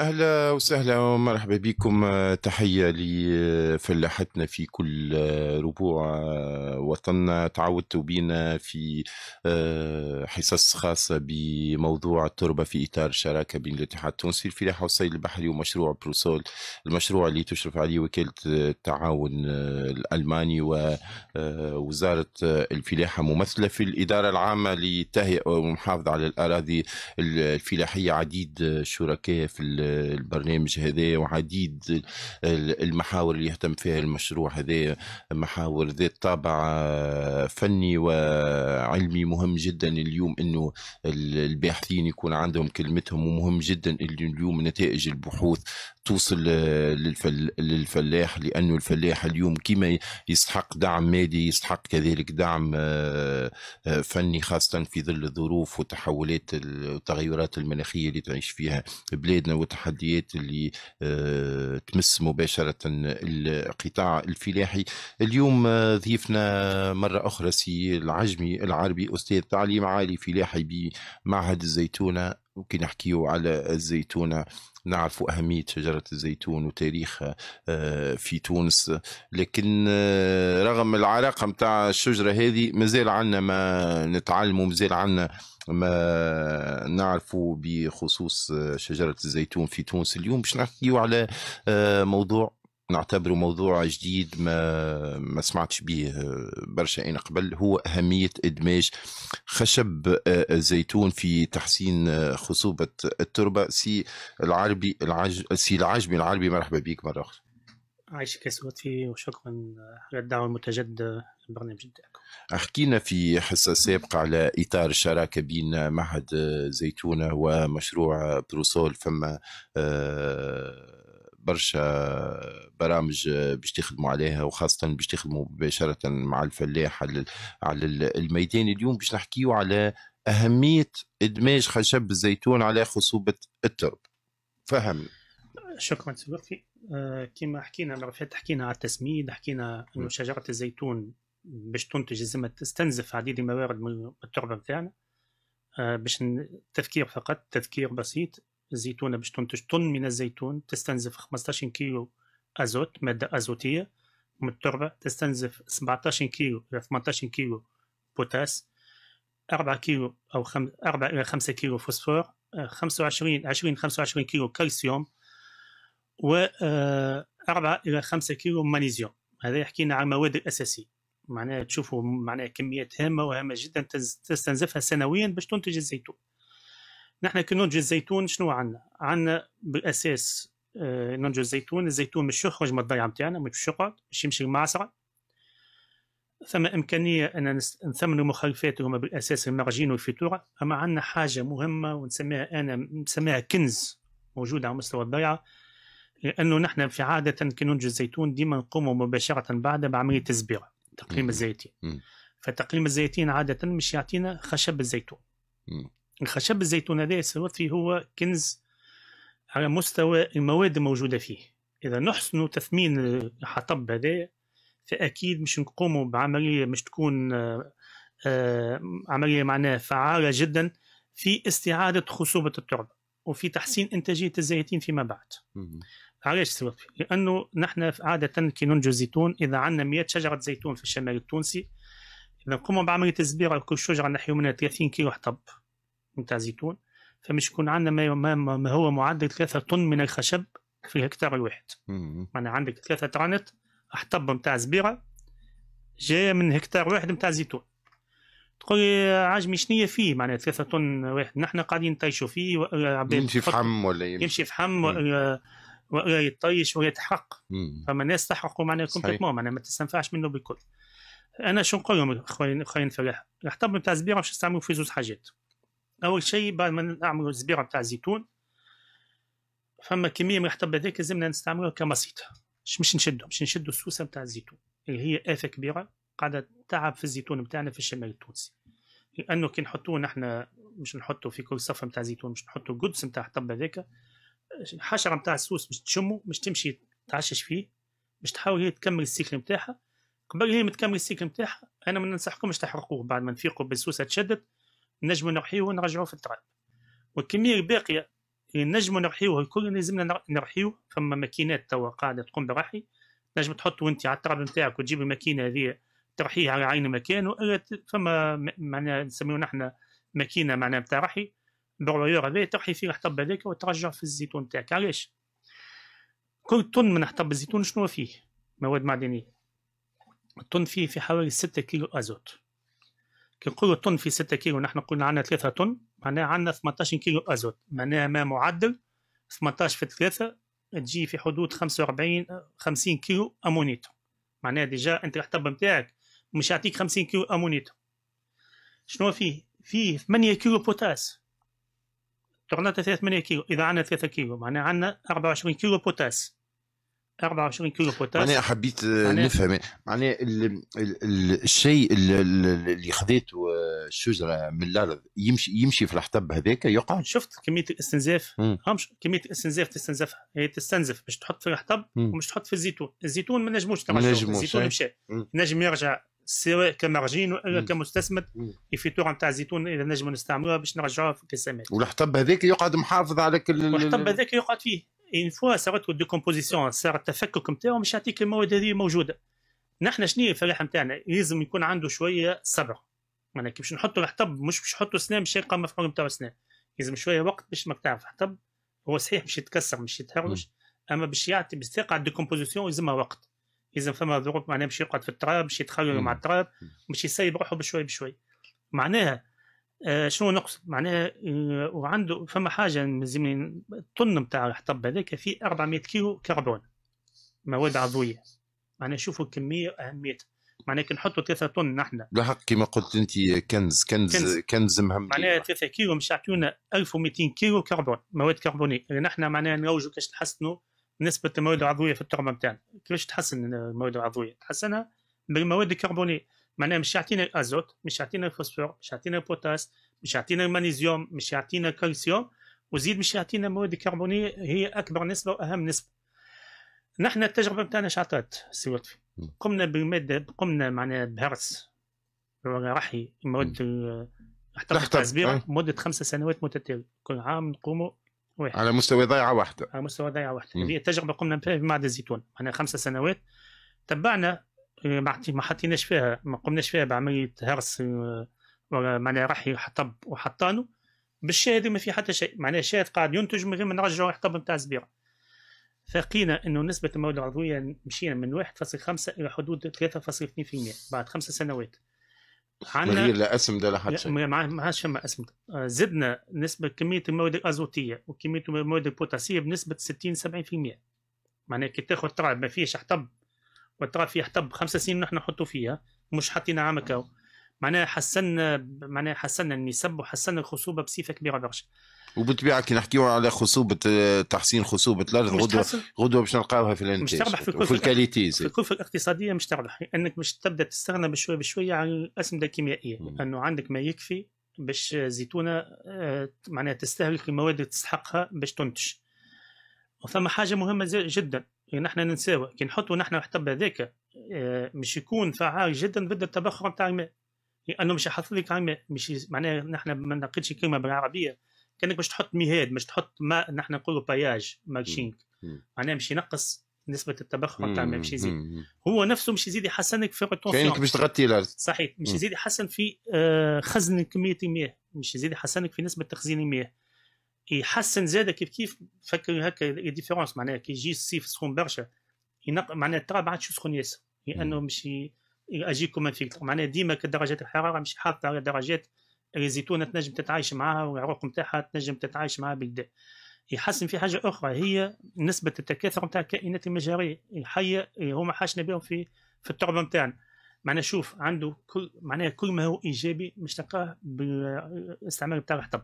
اهلا وسهلا ومرحبا بكم آه، تحيه لفلاحتنا في كل آه، ربوع آه، وطننا تعودتوا بينا في حصص خاصه بموضوع التربه في اطار الشراكه بين الاتحاد التونسي الفلاحه والصيد البحري ومشروع بروسول المشروع اللي تشرف عليه وكاله التعاون الالماني ووزاره الفلاحه ممثله في الاداره العامه للتهيئه والمحافظه على الاراضي الفلاحيه عديد شركاء في البرنامج هذا وعديد المحاور اللي يهتم فيها المشروع هذا محاور ذات طابع آه، فني وعلمي مهم جدا اليوم انه الباحثين يكون عندهم كلمتهم ومهم جدا اليوم نتائج البحوث توصل آه، للفلاح لانه الفلاح اليوم كما يستحق دعم مالي يستحق كذلك دعم آه، آه، فني خاصه في ظل الظروف والتحولات التغيرات المناخيه اللي تعيش فيها بلادنا والتحديات اللي تمس مباشره القطاع الفلاحي اليوم ضيفنا مره اخرى سي العجمي العربي استاذ تعليم عالي فلاحي بمعهد الزيتونه ممكن نحكيه على الزيتونة نعرف أهمية شجرة الزيتون وتاريخها آه، في تونس لكن آه، رغم العلاقة متاع الشجرة هذه مازال عنا ما نتعلموا مازال عنا ما نعرفوا بخصوص آه، شجرة الزيتون في تونس اليوم باش نحكيو على موضوع نعتبره موضوع جديد ما ما سمعتش به آه، برشا انا قبل هو اهميه ادماج خشب آه، الزيتون في تحسين آه، خصوبه التربه سي العربي العج... سي العجمي العربي مرحبا بك مره اخرى عايشك يا سوتفي وشكرا على الدعوه المتجدده للبرنامج احكينا في حصه سابقه على اطار الشراكه بين معهد زيتونه ومشروع بروسول فما آه برشا برامج باش تخدموا عليها وخاصه باش تخدموا مباشره مع الفلاح على الميدان اليوم باش نحكيو على اهميه ادماج خشب الزيتون على خصوبه الترب فهمني شكرا سي آه، كما حكينا مره حكينا على التسميد حكينا انه شجره الزيتون باش تنتج لازم تستنزف عديد الموارد من التربه بتاعنا آه، باش التفكير فقط تذكير بسيط الزيتونة باش تنتج طن من الزيتون تستنزف 15 كيلو أزوت مادة أزوتية من التربة تستنزف 17 كيلو إلى 18 كيلو بوتاس 4 كيلو أو 4 إلى 5 كيلو فوسفور 25 20 25 كيلو كالسيوم و 4 آه، إلى 5 كيلو مانيزيوم هذا يحكينا على المواد الأساسية معناها تشوفوا معناها كميات هامة وهامة جدا تستنزفها سنويا باش تنتج الزيتون نحن كنونج الزيتون شنو عندنا؟ عندنا بالاساس آه، نونج الزيتون، الزيتون مش يخرج من الضيعه نتاعنا مش يقعد مش يمشي للمعصره ثم امكانيه ان نثمنوا مخلفات هما بالاساس المرجين والفيتورا، اما عندنا حاجه مهمه ونسميها انا نسميها كنز موجود على مستوى الضيعه لانه نحن في عاده كنونج الزيتون ديما نقوم مباشره بعد بعمليه الزبيره تقليم الزيتين فتقليم الزيتين عاده مش يعطينا خشب الزيتون الخشب الزيتون هذا فيه هو كنز على مستوى المواد الموجودة فيه إذا نحسن تثمين الحطب هذا فأكيد مش نقوموا بعملية مش تكون آه، عملية معناها فعالة جدا في استعادة خصوبة التربة وفي تحسين إنتاجية الزيتين فيما بعد علاش سلطفي؟ لأنه نحن عادة كي ننجو الزيتون إذا عندنا 100 شجرة زيتون في الشمال التونسي إذا نقوموا بعملية الزبيرة لكل شجرة نحيو منها 30 كيلو حطب نتاع زيتون فمش يكون عندنا ما, ما, هو معدل 3 طن من الخشب في الهكتار الواحد معناها عندك 3 ترانت أحطب نتاع زبيره جايه من هكتار واحد نتاع زيتون تقول لي عجمي شنية فيه معناها ثلاثة طن واحد نحن قاعدين نطيشوا فيه آه، يمشي في حم ولا يمشي, يمشي في حم ولا ولا آه، آه، يطيش ولا يتحرق فما ناس تحرقوا معناها كومبليتمون معناها ما تستنفعش منه بالكل انا شو نقول لهم خويا خويا الفلاح الحطب نتاع الزبيره باش نستعملوا فيه زوج حاجات اول شيء بعد ما نعملوا الزبيره نتاع الزيتون فما كميه من الحطب هذاك لازمنا نستعملوها كمصيد مش نشدو باش نشدو السوسه نتاع الزيتون اللي هي آفة كبيرة قاعدة تعب في الزيتون بتاعنا في الشمال التونسي لأنه كي نحطوه نحنا مش نحطو في كل صفة نتاع زيتون مش نحطو قدس نتاع الحطب هذاك الحشرة نتاع السوس باش تشمو باش تمشي تعشش فيه باش تحاول هي تكمل السيكل نتاعها قبل هي ما تكمل السيكل نتاعها أنا ما ننصحكمش تحرقوه بعد ما نفيقوا بالسوسة تشدت نجمو نرحيه ونرجعوه في التراب والكميه الباقيه نجمو نرحيوه الكل لازمنا نرحيوه فما ماكينات توا قاعده تقوم بالرحي نجم تحطه انت على التراب نتاعك وتجيب الماكينه هذه ترحيه على عين مكان الا فما معناها نسميوه نحن ماكينه معناها نتاع رحي بالرويور هذا ترحي فيه الحطب هذاك وترجع في الزيتون نتاعك علاش؟ كل طن من حطب الزيتون شنو فيه؟ مواد معدنيه الطن فيه في حوالي 6 كيلو ازوت كي نقولوا طن في 6 كيلو نحن قلنا عندنا 3 طن معناها عندنا 18 كيلو ازوت معناها ما معدل 18 في 3 تجي في حدود 45 50 كيلو امونيتو معناها ديجا انت الحطب نتاعك مش يعطيك 50 كيلو امونيتو شنو فيه؟ فيه 8 كيلو بوتاس تعطينا 8 كيلو اذا عندنا 3 كيلو معناها عندنا 24 كيلو بوتاس 24 كيلو بوتاس معناها حبيت آه، نفهم معناها الشيء اللي خذيته آه، الشجره من الارض يمشي يمشي في الحطب هذاك يقع شفت كميه الاستنزاف كميه الاستنزاف تستنزفها هي تستنزف باش تحط في الحطب ومش تحط في الزيتون الزيتون ما نجموش الزيتون إيه. مشى نجم يرجع سواء كمرجين ولا كمستسمد تور نتاع الزيتون اذا نجم نستعملوها باش نرجعوها في الكسامات والحطب هذاك يقعد محافظ على كل الحطب هذاك يقعد فيه اون فوا صارت الديكومبوزيسيون صار التفكك نتاعو مش يعطيك المواد هذه موجوده نحن شنو هي الفلاحه نتاعنا لازم يكون عنده شويه صبر معناها كي باش نحطوا الحطب مش باش نحطوا سنان باش يلقى مفعول نتاع سنان لازم شويه وقت باش ما تعرف الحطب هو صحيح باش يتكسر مش يتهرش اما باش يعطي باش تلقى الديكومبوزيسيون يلزمها وقت لازم فما ظروف معناها باش يقعد في التراب باش يتخيل مع التراب باش يسيب روحه بشوي بشوي معناها آه شنو نقصد معناها آه وعنده فما حاجه لازمني الطن نتاع الحطب هذاك فيه 400 كيلو كربون مواد عضويه معناها شوفوا الكميه واهميتها معناها كي نحطوا 3 طن نحن بالحق كما قلت انت كنز كنز كنز, كنز مهم معناها 3 كيلو مش يعطيونا 1200 كيلو كربون مواد كربونيه اللي نحن معناها نروجوا كاش نحسنوا نسبه المواد العضويه في التربه بتاعنا كيفاش تحسن المواد العضويه تحسنها بالمواد الكربونيه معناها مش يعطينا الازوت مش يعطينا الفوسفور مش يعطينا البوتاس مش يعطينا المغنيسيوم مش يعطينا الكالسيوم وزيد مش يعطينا المواد الكربونيه هي اكبر نسبه واهم نسبه نحن التجربه بتاعنا شعطات سي لطفي قمنا بالماده قمنا معناها بهرس رحي مواد تحت التسبيره مده خمسة سنوات متتاليه كل عام نقوموا واحد. على مستوى ضيعه واحده على مستوى ضيعه واحده هذه التجربه قمنا بها في معهد الزيتون احنا خمسة سنوات تبعنا آه، ما حطيناش فيها ما قمناش فيها بعمليه هرس آه، معناها رحي حطب وحطانه بالشاهد ما في حتى شيء معناها الشاهد قاعد ينتج من غير ما نرجعوا الحطب نتاع الزبيره فقينا انه نسبه المواد العضويه مشينا من 1.5 الى حدود 3.2% بعد خمسة سنوات عندنا غير لا اسم ده لا حد شيء ما عادش فما اسم ده. آه، زدنا نسبه كميه المواد الازوتيه وكميه المواد البوتاسيه بنسبه 60 70% معناها كي تاخذ ترعب ما فيهش حطب والتراب فيه حطب خمس سنين نحن نحطوا فيها مش حاطينها عام كاو معناها حسن معناها حسن النسب وحسن الخصوبه بصفه كبيره برشا وبالطبيعه كي نحكيو على خصوبه تحسين خصوبه الارض غدوه غدوه باش نلقاوها في الانتاج مش تربح في الكلفه الكاليتي في الكلفه الاقتصاديه مش تربح لانك مش تبدا تستغنى بشويه بشويه عن الاسمده الكيميائيه لانه عندك ما يكفي باش زيتونه آه، معناها تستهلك المواد اللي تستحقها باش تنتج وثم حاجه مهمه جدا يعني نحن ننساوها كي نحطوا نحن الحطب هذاك آه، مش يكون فعال جدا ضد التبخر نتاع الماء لانه مش حاطط لك كلمه مش معناها نحن ما ننقدش كلمه بالعربيه كانك باش تحط مهاد باش تحط ما نحن نقولوا باياج مارشينغ معناها مش ينقص نسبة التبخر نتاع ما مش يزيد هو نفسه مش يزيد يحسنك في كانك باش تغطي الارض صحيح مش يزيد يحسن في آه، خزن كمية المياه مش يزيد يحسنك في نسبة تخزين المياه يحسن زاده كيف كيف فكر هكا ديفيرونس معناها كي يجي الصيف سخون برشا ينق... معناها التراب بعد شو سخون ياسر لانه مش ي... اجيكم من فيلتر معناها ديما كدرجات الحراره مش حاطه على درجات الزيتونه تنجم تتعايش معها والعروق نتاعها تنجم تتعايش معها بالكدا يحسن في حاجه اخرى هي نسبه التكاثر نتاع الكائنات المجهريه الحيه اللي هما حاشنا بهم في في التربه نتاعنا معناها شوف عنده كل معناها كل ما هو ايجابي مش تلقاه بالاستعمال نتاع الحطب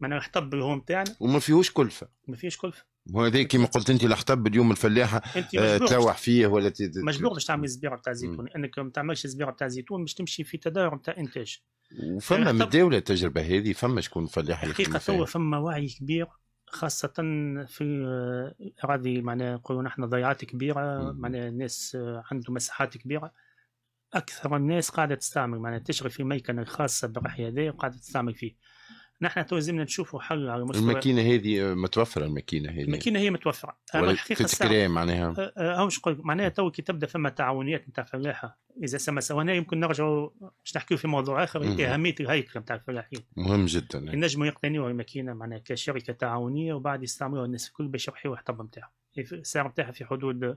معناها الحطب اللي هو نتاعنا وما فيهوش كلفه ما فيهوش كلفه وهذا كما قلت انت الحطب اليوم الفلاحه آه تلوح فيه ولا مجبور باش تعمل زبيره تاع زيتون انك ما تعملش زبيره تاع زيتون باش تمشي في تداير تاع انتاج وفما آه، من الدوله التجربه هذه فما شكون فلاح حقيقه تو فما وعي كبير خاصة في الاراضي آه، معناها نقولوا نحن ضيعات كبيرة معناها الناس آه، عندهم مساحات كبيرة أكثر الناس قاعدة تستعمل معناها تشغل في ميكنة خاصة بالرحية هذه وقاعدة تستعمل فيه نحن تو لازمنا نشوفوا حل على المشكله الماكينه هذه آه، متوفره الماكينه هذه الماكينه هي متوفره اما الحقيقه تتكري معناها هو مش قلت معناها تو كي تبدا فما تعاونيات نتاع فلاحه اذا سما سواء يمكن نرجعوا باش نحكيو في موضوع اخر اهميه الهيكل نتاع الفلاحين مهم جدا ينجموا يقتنيوا الماكينه معناها كشركه تعاونيه وبعد يستعملوها الناس الكل باش يحيوا الحطب نتاعهم السعر نتاعها في حدود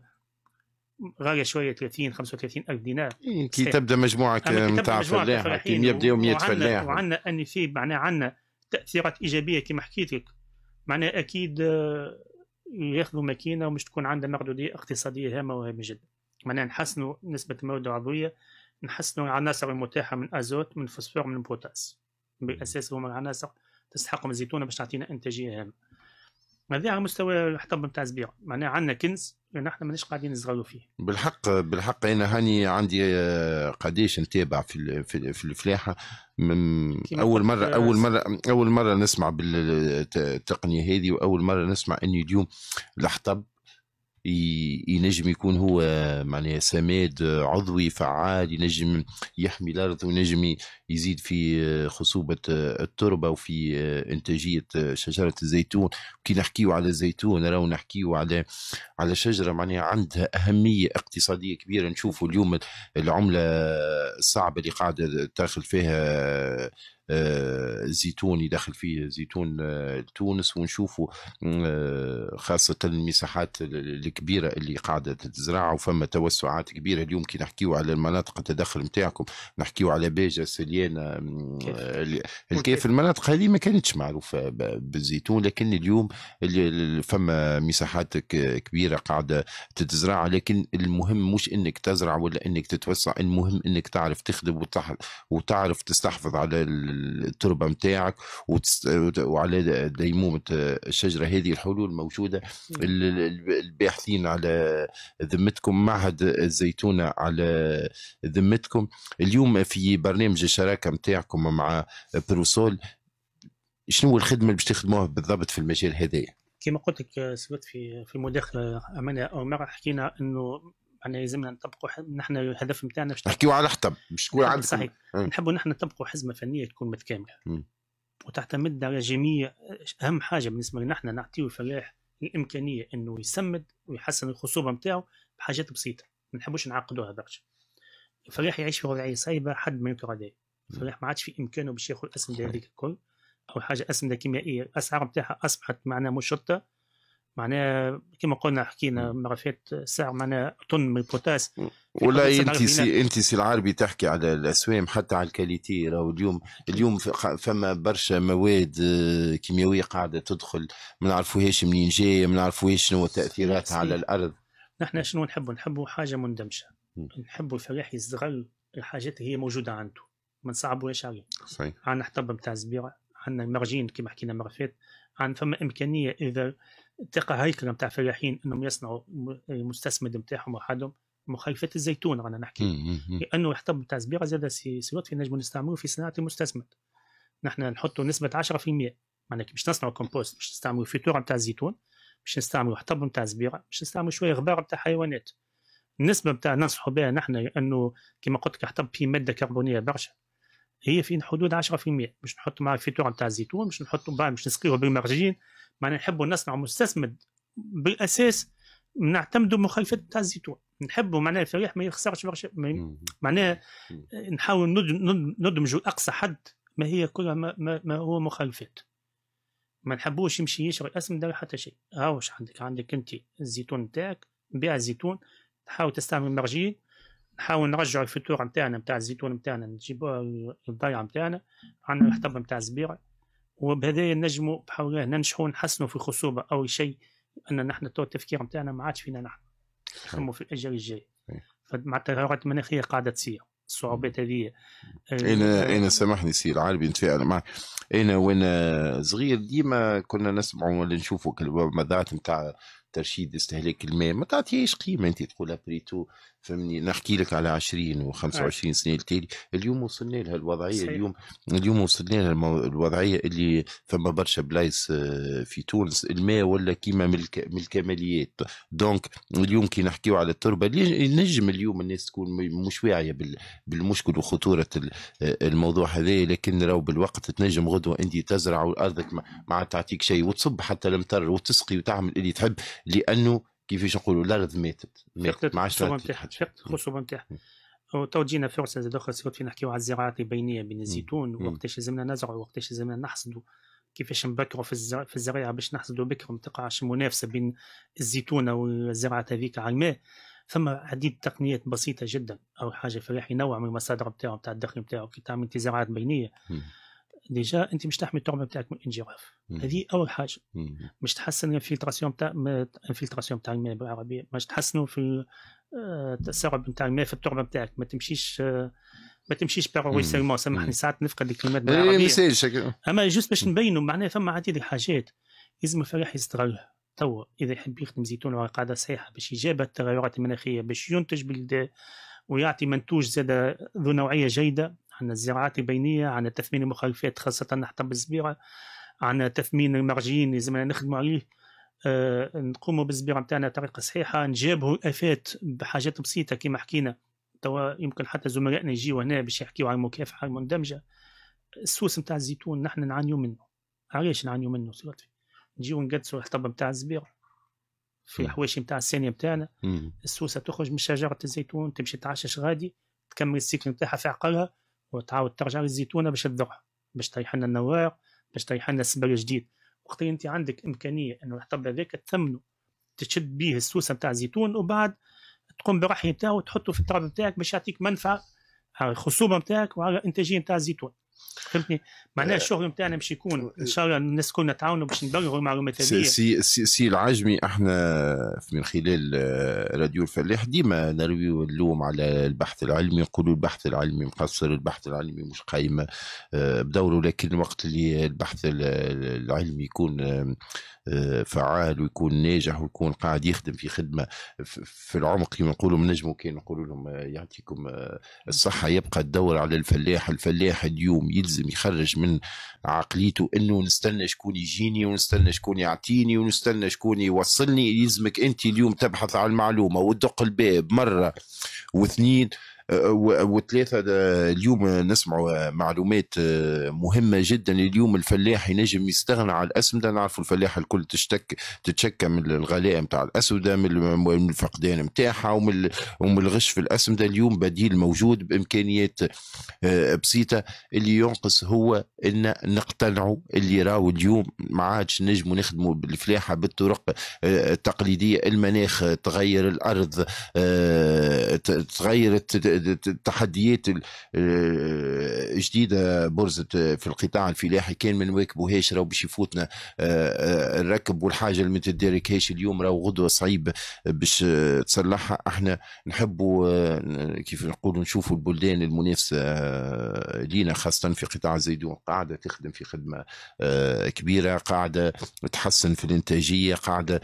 غاليه شويه 30 35 الف دينار إيه، كي تبدا مجموعه نتاع فلاح كي يبداو 100 فلاح وعندنا ان في معناها عندنا تاثيرات ايجابيه كما حكيت لك معناها اكيد آه، ياخذوا ماكينه ومش تكون عندها مردوديه اقتصاديه هامه وهامه جدا معناها نحسنوا نسبه المواد العضويه نحسنوا العناصر المتاحه من ازوت من فوسفور من بوتاس بالاساس هما العناصر تستحقهم الزيتونه باش تعطينا انتاجيه هامه هذا على مستوى الحطب نتاع الزبيره معناها عندنا كنز لان احنا مانيش قاعدين نزغلوا فيه بالحق بالحق انا هاني عندي آه، قديش نتابع في في, الفلاحه من اول مره آه، اول مره اول مره نسمع بالتقنيه هذه واول مره نسمع ان اليوم الحطب ينجم يكون هو معناها سماد عضوي فعال ينجم يحمي الارض وينجم يزيد في آه، خصوبه آه، التربه وفي آه، انتاجيه شجره الزيتون كي نحكيو على الزيتون راهو نحكيو على على شجره معناها عندها اهميه اقتصاديه كبيره نشوفوا اليوم العمله الصعبه اللي قاعده تاخذ فيها آه، زيتون يدخل فيه زيتون آه، تونس ونشوفوا آه، خاصة المساحات الكبيرة اللي قاعدة تزرع وفما توسعات كبيرة اليوم كي نحكيو على المناطق التدخل نتاعكم نحكيو على باجة سليانة الكيف المناطق هذه ما كانتش معروفة بالزيتون لكن اليوم فما مساحات كبيرة قاعدة تتزرع لكن المهم مش انك تزرع ولا انك تتوسع المهم انك تعرف تخدم وتعرف تستحفظ على التربه نتاعك وعلى ديمومه الشجره هذه الحلول موجوده الباحثين على ذمتكم معهد الزيتونه على ذمتكم اليوم في برنامج الشراكه نتاعكم مع بروسول شنو الخدمه اللي باش تخدموها بالضبط في المجال هذايا؟ كما قلت لك سبت في في المداخله امانه عمر حكينا انه معناها يلزمنا نطبقوا نحن الهدف نتاعنا باش نحكيو على الحطب مش تكون نعم، عندكم صحيح إيه. نحبوا نحن نطبقوا حزمه فنيه تكون متكامله وتعتمد على جميع اهم حاجه بالنسبه لنا نحن نعطيو الفلاح الامكانيه انه يسمد ويحسن الخصوبه نتاعو بحاجات بسيطه ما نحبوش نعقدوها درجه الفلاح يعيش في وضعيه صعيبه حد ما يكره عليه الفلاح ما عادش في امكانه باش ياخذ اسمده هذيك الكل او حاجه اسمده كيميائيه الاسعار نتاعها اصبحت معناها مشطه معناها كما قلنا حكينا مره فاتت ساعه معناها طن من البوتاس ولا انت سي انت سي العربي تحكي على الاسوام حتى على الكاليتي راهو اليوم اليوم فما برشا مواد آه، كيميائيه قاعده تدخل ما نعرفوهاش منين جايه ما نعرفوهاش شنو تاثيراتها على الارض نحن شنو نحبوا نحبوا حاجه مندمجه نحبوا الفلاح يستغل الحاجات هي موجوده عنده ما نصعبوهاش عليه صحيح عندنا حطب نتاع الزبيره عندنا المرجين كما حكينا مرة فاتت عندنا فما امكانيه اذا تلقى هيكله نتاع فلاحين انهم يصنعوا المستسمد نتاعهم وحدهم مخيفات الزيتون رانا نحكي لانه الحطب نتاع الزبيره زاد سي في نجم نستعملوه في صناعه المستسمد نحن نحطوا نسبه 10% معناها باش نصنعوا كومبوست باش نستعملوا فيتور نتاع الزيتون باش نستعملوا حطب نتاع الزبيره باش نستعملوا شويه غبار نتاع حيوانات النسبه نتاع ننصحوا بها نحن انه كما قلت لك حطب فيه ماده كربونيه برشا هي في حدود 10% مش نحطوا معاه فيتور نتاع الزيتون مش نحطوا بقى مش نسقيه بالمرجين معناها نحبوا نصنعوا مستسمد بالاساس نعتمدوا مخلفات نتاع الزيتون نحبوا معناها الفريح ما يخسرش برشا معناها نحاول ندمجوا اقصى حد ما هي كلها ما, ما, ما هو مخلفات ما نحبوش يمشي يشري اسم ولا حتى شيء هاوش عندك عندك انت الزيتون نتاعك بيع الزيتون تحاول تستعمل مرجين نحاول نرجعوا الفتور نتاعنا نتاع الزيتون نتاعنا نجيبوها الضيعة نتاعنا عندنا الحطب نتاع الزبيره وبهذايا نجموا بحول الله ننجحوا نحسنوا في الخصوبه أو شيء ان نحن تو التفكير نتاعنا ما عادش فينا نحن نخموا في الاجيال الجاي مع التغيرات المناخيه قاعده تصير الصعوبات هذه انا آه، انا سامحني سي العربي نتفاعل معك انا وانا صغير ديما كنا نسمعوا ولا نشوفوا المبادئ نتاع ترشيد استهلاك الماء ما تعطيهاش قيمه انت تقول ابريتو فهمني نحكي لك على 20 و25 سنه التالي اليوم وصلنا لها الوضعيه اليوم اليوم وصلنا لها الوضعيه اللي فما برشا بلايص آه، في تونس الماء ولا كيما من, الكماليات دونك اليوم كي نحكيو على التربه نجم اليوم الناس تكون مش واعيه بالمشكل وخطوره الموضوع هذا لكن راهو بالوقت تنجم غدوه انت تزرع وارضك ما, ما تعطيك شيء وتصب حتى المطر وتسقي وتعمل اللي تحب لانه كيفاش نقولوا الارض ماتت ماتت ما عادش فقدت الخصوبه نتاعها تو جينا فرصه زاد اخرى سيوت نحكيو على الزراعات البينيه بين الزيتون وقتاش لازمنا نزرعوا وقتاش لازمنا نحصدوا كيفاش نبكروا في الزراعه في الزراعه باش نحصدوا بكر ما تقعش منافسه بين الزيتونه والزراعه هذيك على الماء ثم عديد تقنيات بسيطه جدا او حاجه فلاح ينوع من المصادر نتاعو بتاع الدخل نتاعو كي تعمل زراعات بينيه ديجا انت مش تحمي التربه بتاعك من الانجراف هذه اول حاجه مم. مش تحسن الفلتراسيون بتاع الفلتراسيون بتاع الماء بالعربيه مش تحسنوا في آه، التسرب بتاع الماء في التربه بتاعك ما تمشيش ما تمشيش باروريسيلمون سامحني ساعات نفقد الكلمات إيه، بالعربيه اما جوست باش نبينوا معناها فما عديد الحاجات لازم الفلاح يستغلها توا اذا يحب يخدم زيتون على قاعده صحيحه باش يجاب التغيرات المناخيه باش ينتج بلدان ويعطي منتوج زاد ذو نوعيه جيده عن الزراعات البينيه عن تثمين المخلفات خاصه حتى بالزبيره عن تثمين المرجين لازمنا نخدموا عليه نقوم آه، نقوموا بالزبيره نتاعنا بطريقه صحيحه نجابهوا الافات بحاجات بسيطه كما حكينا توا يمكن حتى زملائنا يجيو هنا باش يحكيو على المكافحه المندمجه السوس نتاع الزيتون نحن نعانيو منه علاش نعانيو منه سي لطفي نجيو نقدسوا الحطب نتاع الزبيره في الحواشي نتاع الثانيه نتاعنا السوسه تخرج من شجره الزيتون تمشي تعشش غادي تكمل السيكل نتاعها في عقلها وتعاود ترجع للزيتونه باش تذرها باش تريح لنا النوار باش تريح لنا السبري جديد وقت انت عندك امكانيه انه الحطب هذاك تثمنه تشد به السوسه نتاع الزيتون وبعد تقوم برحي نتاعو وتحطه في التراب نتاعك باش يعطيك منفعه على الخصوبه نتاعك وعلى الانتاجيه نتاع الزيتون فهمتني معناها آه، الشغل نتاعنا باش يكون آه، ان شاء الله الناس كلنا تعاونوا باش نبلغوا المعلومات هذه سي, سي, سي العجمي احنا من خلال آه، راديو الفلاح ديما نروي اللوم على البحث العلمي نقولوا البحث العلمي مقصر البحث العلمي مش قايمه بدوره لكن وقت اللي البحث العلمي يكون فعال ويكون ناجح ويكون قاعد يخدم في خدمه في العمق كما نقولوا نجموا كي نقولوا لهم يعطيكم الصحه يبقى الدور على الفلاح الفلاح اليوم يلزم يخرج من عقليته انه نستنى شكون يجيني ونستنى شكون يعطيني ونستنى شكون يوصلني يلزمك انت اليوم تبحث عن المعلومه وتدق الباب مره واثنين وثلاثه آه، اليوم نسمعوا معلومات آه، مهمه جدا اليوم الفلاح ينجم يستغنى على الاسمده نعرفوا الفلاح الكل تشتك تتشكى من الغلاء نتاع الاسوده من الفقدان نتاعها ومن الغش في الاسمده اليوم بديل موجود بامكانيات آه، بسيطه اللي ينقص هو ان نقتنعوا اللي راهو اليوم ما عادش نجموا نخدموا بالفلاحه بالطرق التقليديه المناخ تغير الارض تغيرت التحديات الجديده آه، برزت في القطاع الفلاحي كان ما نواكبوهاش راهو باش يفوتنا آه، آه، الركب والحاجه اللي ما تداركهاش اليوم راهو غدوه صعيب باش تصلحها احنا نحبوا كيف نقولوا نشوفوا البلدان المنافسه لينا خاصه في قطاع زيدون قاعده تخدم في خدمه كبيره قاعده تحسن في الانتاجيه قاعده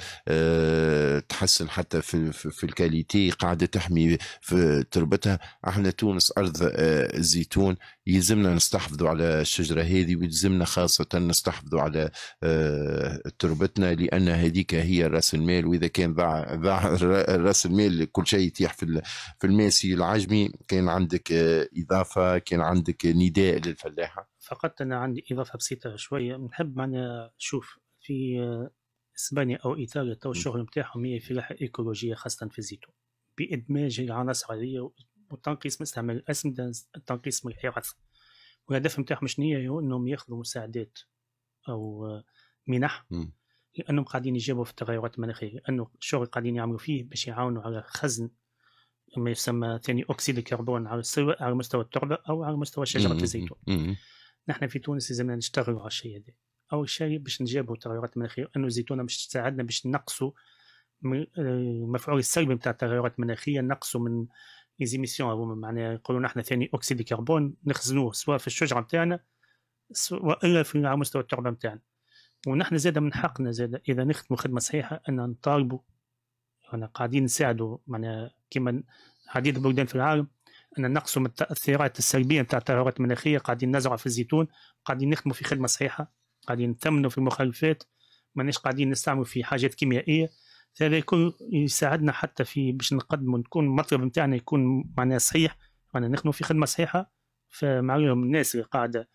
تحسن حتى في في الكاليتي قاعده تحمي في تربتها احنا تونس ارض الزيتون آه، يلزمنا نستحفظوا على الشجره هذه ويلزمنا خاصه نستحفظوا على آه، تربتنا لان هذيك هي راس المال واذا كان ضاع ضاع راس المال كل شيء يتيح في في الماسي العجمي كان عندك آه، اضافه كان عندك نداء للفلاحه فقط انا عندي اضافه بسيطه شويه نحب معنا نشوف في اسبانيا او ايطاليا تو الشغل نتاعهم هي فلاحه ايكولوجيه خاصه في الزيتون بادماج العناصر هذه وتنقيص استعمال الاسم التنقيس من الحراسه والهدف نتاعهم شنو هي انهم ياخذوا مساعدات او منح لانهم قاعدين يجيبوا في التغيرات المناخيه لانه الشغل قاعدين يعملوا فيه باش يعاونوا على خزن ما يسمى ثاني اكسيد الكربون على على مستوى التربه او على مستوى شجره الزيتون نحن في تونس لازمنا نشتغلوا على الشيء هذا اول شيء باش نجيبوا التغيرات المناخيه انه الزيتونه باش تساعدنا باش نقصوا المفعول آه، السلبي نتاع التغيرات المناخيه نقصوا من ايزيميسيون معناها يقولوا نحن ثاني اكسيد الكربون نخزنوه سواء في الشجره نتاعنا سواء الا في على مستوى التربه نتاعنا ونحن زاد من حقنا زاد اذا نخدموا خدمه صحيحه ان نطالبوا احنا قاعدين نساعدوا معناها كما عديد البلدان في العالم ان نقصوا من التاثيرات السلبيه نتاع التغيرات المناخيه قاعدين نزرعوا في الزيتون قاعدين نخدموا في خدمه صحيحه قاعدين نثمنوا في المخلفات ماناش قاعدين نستعملوا في حاجات كيميائيه هذا يكون يساعدنا حتى في باش نقدموا نكون المطلب نتاعنا يكون معناها صحيح معناها نخدموا في خدمه صحيحه مع الناس اللي قاعده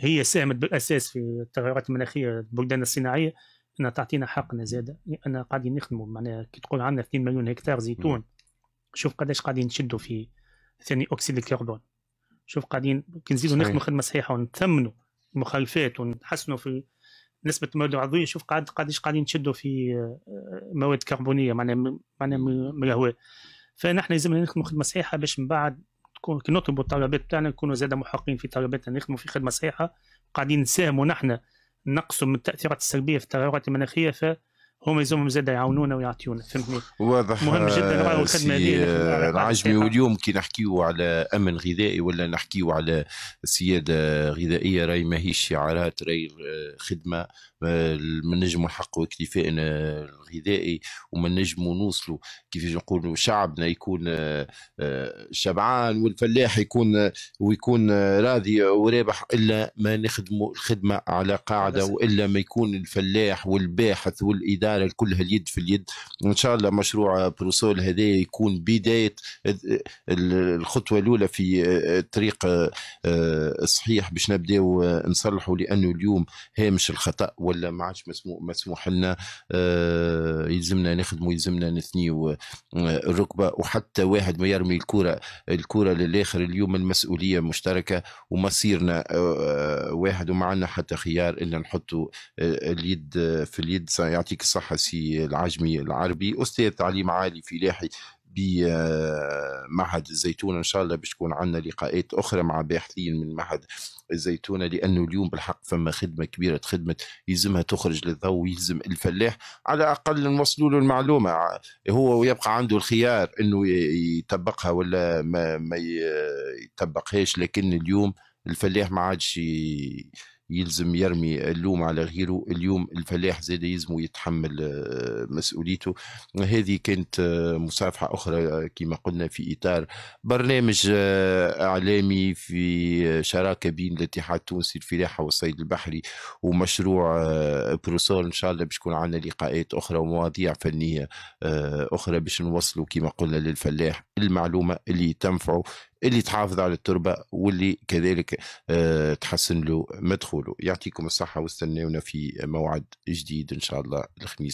هي ساهمت بالاساس في التغيرات المناخيه البلدان الصناعيه انها تعطينا حقنا زاده لان قاعدين نخدموا معناها كي تقول عندنا 2 مليون هكتار زيتون شوف قداش قاعدين نشدوا في ثاني اكسيد الكربون شوف قاعدين كي نزيدوا نخدموا خدمه صحيحه ونثمنوا المخالفات ونحسنوا في نسبه المواد العضويه نشوف قاعد قاعدين قاعدين نشدوا في آه، مواد كربونيه معناها معناها من الهواء فنحن لازم نخدموا خدمه صحيحه باش من بعد تكون كي نطلبوا الطلبات تاعنا نكونوا زاد محقين في طلباتنا نخدموا في خدمه صحيحه قاعدين نساهموا نحن نقصوا من التاثيرات السلبيه في التغيرات المناخيه ف هما يلزمهم زاد يعاونونا ويعطيونا فهمتني واضح مهم جدا آه، الخدمه اللي عجبي واليوم كي نحكيو على امن غذائي ولا نحكيو على سياده غذائيه راي ماهيش شعارات راي آه، خدمه آه، ما نجمو نحقو اكتفائنا آه، الغذائي وما نجمو نوصلوا كيفاش نقولوا شعبنا يكون آه، شبعان والفلاح يكون ويكون راضي ورابح الا ما نخدموا الخدمه على قاعده والا ما يكون الفلاح والباحث والاداره كلها اليد في اليد وان شاء الله مشروع بروسول هذا يكون بدايه الخطوه الاولى في الطريق الصحيح باش نبداو نصلحوا لانه اليوم هامش الخطا وال ولا ما عادش مسموح لنا آه، يلزمنا نخدموا يلزمنا نثنيوا آه، الركبه وحتى واحد ما يرمي الكره الكره للاخر اليوم المسؤوليه مشتركه ومصيرنا آه، واحد وما عندنا حتى خيار الا نحطوا اليد في اليد يعطيك الصحه سي العجمي العربي استاذ تعليم عالي فلاحي بمعهد آه، الزيتون إن شاء الله باش تكون عندنا لقاءات أخرى مع باحثين من معهد الزيتونة لأنه اليوم بالحق فما خدمة كبيرة خدمة يلزمها تخرج للضوء ويلزم الفلاح على الأقل نوصلوا له المعلومة هو ويبقى عنده الخيار أنه يطبقها ولا ما, ما يطبقهاش لكن اليوم الفلاح ما عادش يلزم يرمي اللوم على غيره اليوم الفلاح زاد يلزم يتحمل آه، مسؤوليته هذه كانت آه، مصافحة أخرى آه، كما قلنا في إطار برنامج إعلامي في شراكة بين الاتحاد التونسي الفلاحة والصيد البحري ومشروع بروسور إن شاء الله باش يكون عندنا لقاءات أخرى ومواضيع فنية أخرى باش نوصلوا كما قلنا للفلاح المعلومة اللي تنفعه اللي تحافظ على التربه واللي كذلك آه، تحسن له مدخوله يعطيكم الصحه واستناونا في موعد جديد ان شاء الله الخميس